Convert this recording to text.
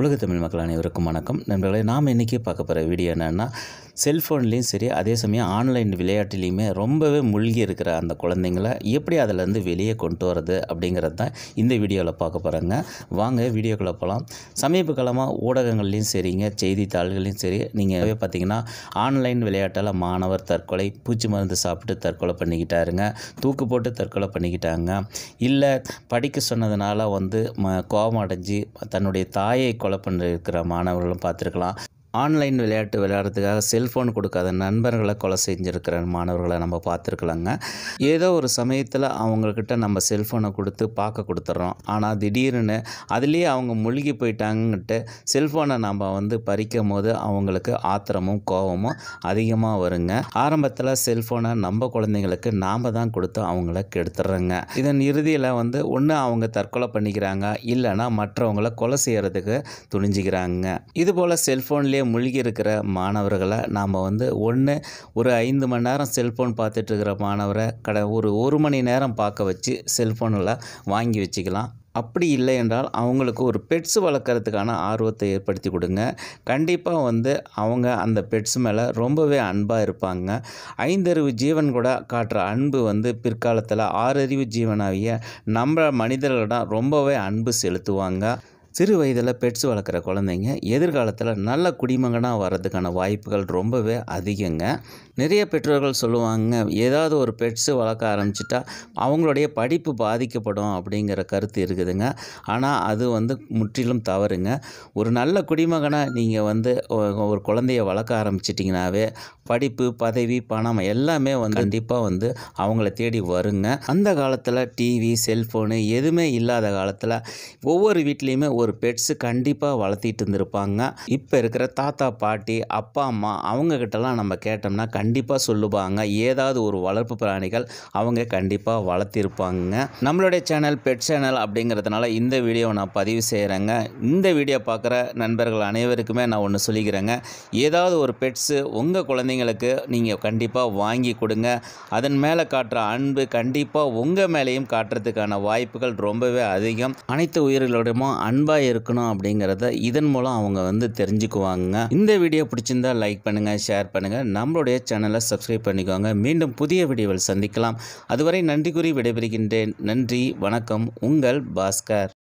உலக தமிழ் மக்கள் அனைவருக்கும் வணக்கம் நண்பர்களே நாம் இன்றைக்கி பார்க்க போகிற வீடியோ என்னென்னா செல்ஃபோன்லேயும் சரி அதே சமயம் ஆன்லைன் விளையாட்டுலேயுமே ரொம்பவே மூழ்கி இருக்கிற அந்த குழந்தைங்கள எப்படி அதிலேருந்து வெளியே கொண்டு வர்றது அப்படிங்கிறது தான் இந்த வீடியோவில் பார்க்க போகிறேங்க வாங்க வீடியோக்குள்ளே போகலாம் சமீப காலமாக ஊடகங்கள்லேயும் சரிங்க செய்தித்தாள்கள்லையும் சரி நீங்கள் பார்த்தீங்கன்னா ஆன்லைன் விளையாட்டால் மாணவர் தற்கொலை பூச்சி மருந்து சாப்பிட்டு தற்கொலை பண்ணிக்கிட்டாருங்க தூக்கு போட்டு தற்கொலை பண்ணிக்கிட்டாங்க இல்லை படிக்க சொன்னதுனால வந்து கோபம் அடைஞ்சு தன்னுடைய தாயை கொலை பண்ணியிருக்கிற மாணவர்களும் பார்த்துருக்கலாம் ஆன்லைன் விளையாட்டு விளையாடுறதுக்காக செல்ஃபோன் கொடுக்காத நண்பர்களை கொலை செஞ்சுருக்கிற மாணவர்களை நம்ம பார்த்துருக்கலாங்க ஏதோ ஒரு சமயத்தில் அவங்கக்கிட்ட நம்ம செல்ஃபோனை கொடுத்து பார்க்க கொடுத்துட்றோம் ஆனால் திடீர்னு அதுலேயே அவங்க மூழ்கி போயிட்டாங்கன்ட்டு செல்ஃபோனை நம்ம வந்து பறிக்கும் போது அவங்களுக்கு ஆத்திரமும் கோபமும் அதிகமாக வருங்க ஆரம்பத்தில் செல்ஃபோனை நம்ம குழந்தைங்களுக்கு நாம் தான் கொடுத்து அவங்கள கெடுத்துட்றோங்க இதன் இறுதியில் வந்து ஒன்று அவங்க தற்கொலை பண்ணிக்கிறாங்க இல்லைனா மற்றவங்களை கொலை செய்கிறதுக்கு துணிஞ்சிக்கிறாங்க இதுபோல் செல்ஃபோன்லேயே அதிலே மூழ்கியிருக்கிற மாணவர்களை நாம் வந்து ஒன்று ஒரு ஐந்து மணி நேரம் செல்ஃபோன் பார்த்துட்ருக்கிற மாணவரை கடை ஒரு ஒரு மணி நேரம் பார்க்க வச்சு செல்ஃபோனில் வாங்கி வச்சுக்கலாம் அப்படி இல்லை என்றால் அவங்களுக்கு ஒரு பெட்ஸ் வளர்க்குறதுக்கான ஆர்வத்தை ஏற்படுத்தி கொடுங்க கண்டிப்பாக வந்து அவங்க அந்த பெட்ஸ் மேலே ரொம்பவே அன்பாக இருப்பாங்க ஐந்தறிவு ஜீவன் கூட காட்டுற அன்பு வந்து பிற்காலத்தில் ஆறறிவு ஜீவனாகிய நம்ம மனிதர்களிடம் ரொம்பவே அன்பு செலுத்துவாங்க சிறு வயதில் பெட்ஸ் வளர்க்குற குழந்தைங்க எதிர்காலத்தில் நல்ல குடிமகனாக வர்றதுக்கான வாய்ப்புகள் ரொம்பவே அதிகங்க நிறைய பெற்றோர்கள் சொல்லுவாங்க ஏதாவது ஒரு பெட்ஸு வளர்க்க ஆரம்பிச்சிட்டா அவங்களுடைய படிப்பு பாதிக்கப்படும் அப்படிங்கிற கருத்து இருக்குதுங்க ஆனால் அது வந்து முற்றிலும் தவறுங்க ஒரு நல்ல குடிமகனாக நீங்கள் வந்து ஒரு குழந்தைய வளர்க்க ஆரம்பிச்சிட்டிங்கனாவே படிப்பு பதவி பணம் எல்லாமே வந்து கண்டிப்பாக வந்து அவங்கள தேடி வருங்க அந்த காலத்தில் டிவி செல்ஃபோனு எதுவுமே இல்லாத காலத்தில் ஒவ்வொரு வீட்லேயுமே ஒரு பெட்ஸு கண்டிப்பாக வளர்த்திட்டு இருந்திருப்பாங்க இப்போ இருக்கிற தாத்தா பாட்டி அப்பா அம்மா அவங்கக்கிட்டலாம் நம்ம கேட்டோம்னா கண்டிப்பாக சொல்லுவாங்க ஏதாவது ஒரு வளர்ப்பு பிராணிகள் அவங்க கண்டிப்பாக வளர்த்திருப்பாங்க நம்மளுடைய சேனல் பெட் சேனல் அப்படிங்கிறதுனால இந்த வீடியோவை நான் பதிவு செய்கிறேங்க இந்த வீடியோ பார்க்குற நண்பர்கள் அனைவருக்குமே நான் ஒன்று சொல்லிக்கிறேங்க ஏதாவது ஒரு பெட்ஸு உங்கள் குழந்தைங்களுக்கு நீங்கள் கண்டிப்பாக வாங்கி கொடுங்க அதன் மேலே காட்டுற அன்பு கண்டிப்பாக உங்கள் மேலேயும் காட்டுறதுக்கான வாய்ப்புகள் ரொம்பவே அதிகம் அனைத்து உயிர்களுடையமும் அன்பு அன்பாக இருக்கணும் அப்படிங்கிறத இதன் மூலம் அவங்க வந்து தெரிஞ்சுக்குவாங்க இந்த வீடியோ பிடிச்சிருந்தா லைக் பண்ணுங்கள் ஷேர் பண்ணுங்கள் நம்மளுடைய சேனலை சப்ஸ்கிரைப் பண்ணிக்கோங்க மீண்டும் புதிய வீடியோவில் சந்திக்கலாம் அதுவரை நன்றி கூறி விடைபெறுகின்றேன் நன்றி வணக்கம் உங்கள் பாஸ்கர்